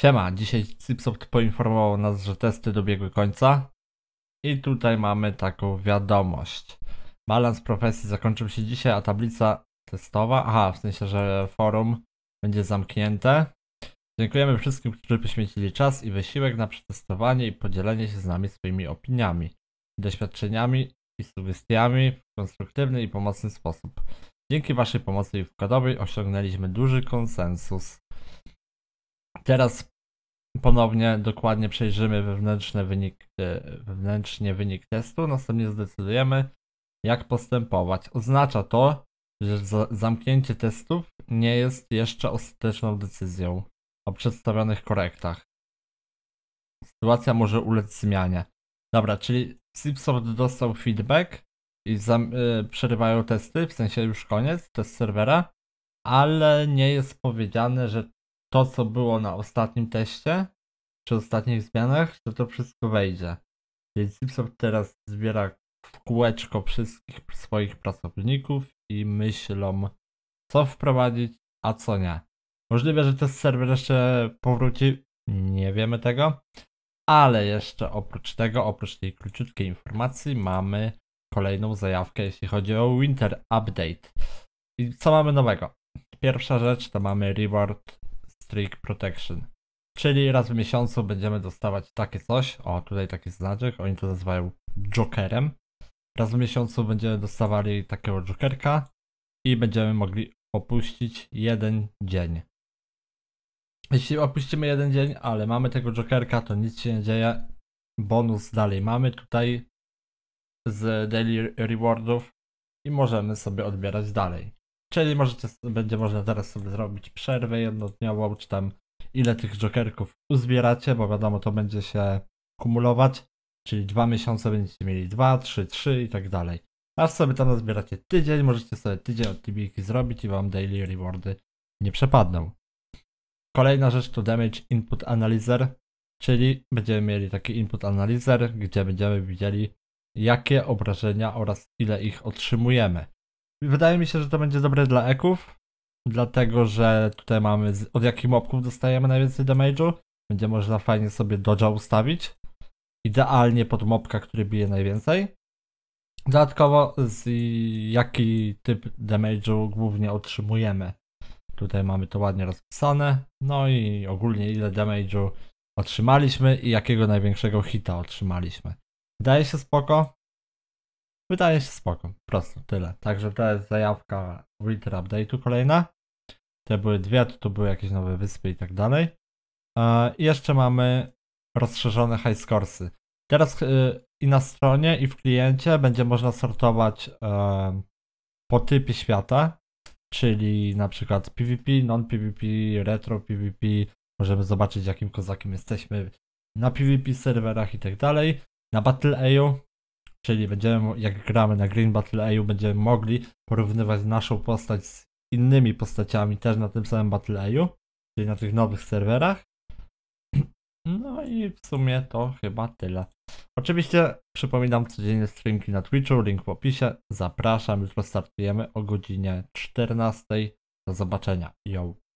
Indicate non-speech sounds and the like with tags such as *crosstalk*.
Siema, dzisiaj Cipsoft poinformował nas, że testy dobiegły końca. I tutaj mamy taką wiadomość. Balans profesji zakończył się dzisiaj, a tablica testowa, aha, w sensie, że forum będzie zamknięte. Dziękujemy wszystkim, którzy poświęcili czas i wysiłek na przetestowanie i podzielenie się z nami swoimi opiniami, doświadczeniami i sugestiami w konstruktywny i pomocny sposób. Dzięki Waszej pomocy i wkładowej osiągnęliśmy duży konsensus. Teraz ponownie dokładnie przejrzymy wewnętrzny wynik, e, wewnętrznie wynik testu, następnie zdecydujemy, jak postępować. Oznacza to, że zamknięcie testów nie jest jeszcze ostateczną decyzją o przedstawionych korektach. Sytuacja może ulec zmianie. Dobra, czyli Sipsoft dostał feedback i zam, y, przerywają testy, w sensie już koniec, test serwera, ale nie jest powiedziane, że to, co było na ostatnim teście, przy ostatnich zmianach, to to wszystko wejdzie. Więc Zipsoft teraz zbiera w kółeczko wszystkich swoich pracowników i myślą, co wprowadzić, a co nie. Możliwe, że ten serwer jeszcze powróci, nie wiemy tego, ale jeszcze oprócz tego, oprócz tej króciutkiej informacji, mamy kolejną zajawkę, jeśli chodzi o Winter Update. I co mamy nowego? Pierwsza rzecz to mamy reward Streak Protection. Czyli raz w miesiącu będziemy dostawać takie coś. O, tutaj taki znaczek, oni to nazywają Jokerem. Raz w miesiącu będziemy dostawali takiego Jokerka i będziemy mogli opuścić jeden dzień. Jeśli opuścimy jeden dzień, ale mamy tego Jokerka, to nic się nie dzieje. Bonus dalej mamy tutaj z daily rewardów i możemy sobie odbierać dalej. Czyli możecie, będzie można teraz sobie zrobić przerwę jednodniową, czy tam ile tych jokerków uzbieracie, bo wiadomo, to będzie się kumulować, czyli dwa miesiące będziecie mieli dwa, trzy, trzy i tak dalej. Aż sobie tam zbieracie tydzień, możecie sobie tydzień od TBK zrobić i wam daily rewardy nie przepadną. Kolejna rzecz to Damage Input Analyzer, czyli będziemy mieli taki input analyzer, gdzie będziemy widzieli jakie obrażenia oraz ile ich otrzymujemy. Wydaje mi się, że to będzie dobre dla eków, dlatego że tutaj mamy z, od jakich mobków dostajemy najwięcej damage'u. Będzie można fajnie sobie dodge'a ustawić. Idealnie pod mobka, który bije najwięcej. Dodatkowo z jaki typ damage'u głównie otrzymujemy. Tutaj mamy to ładnie rozpisane. No i ogólnie ile damage'u otrzymaliśmy i jakiego największego hita otrzymaliśmy. Daje się spoko. Wydaje się spoko, prosto, tyle. Także to jest zajawka Winter Update'u kolejna. Te były dwie, tu, tu były jakieś nowe wyspy i tak dalej. E, I jeszcze mamy rozszerzone high scoresy. Teraz e, i na stronie, i w kliencie będzie można sortować e, po typie świata, czyli na przykład PvP, non-PvP, retro PvP. Możemy zobaczyć, jakim kozakiem jesteśmy na PvP serwerach i tak dalej. Na Battle.eu Czyli będziemy, jak gramy na Green Battle AU, będziemy mogli porównywać naszą postać z innymi postaciami też na tym samym Battle AU, czyli na tych nowych serwerach. *clears throat* No i w sumie to chyba tyle. Oczywiście przypominam codziennie streamki na Twitchu, link w opisie. Zapraszam, jutro startujemy o godzinie 14. Do zobaczenia. Yo.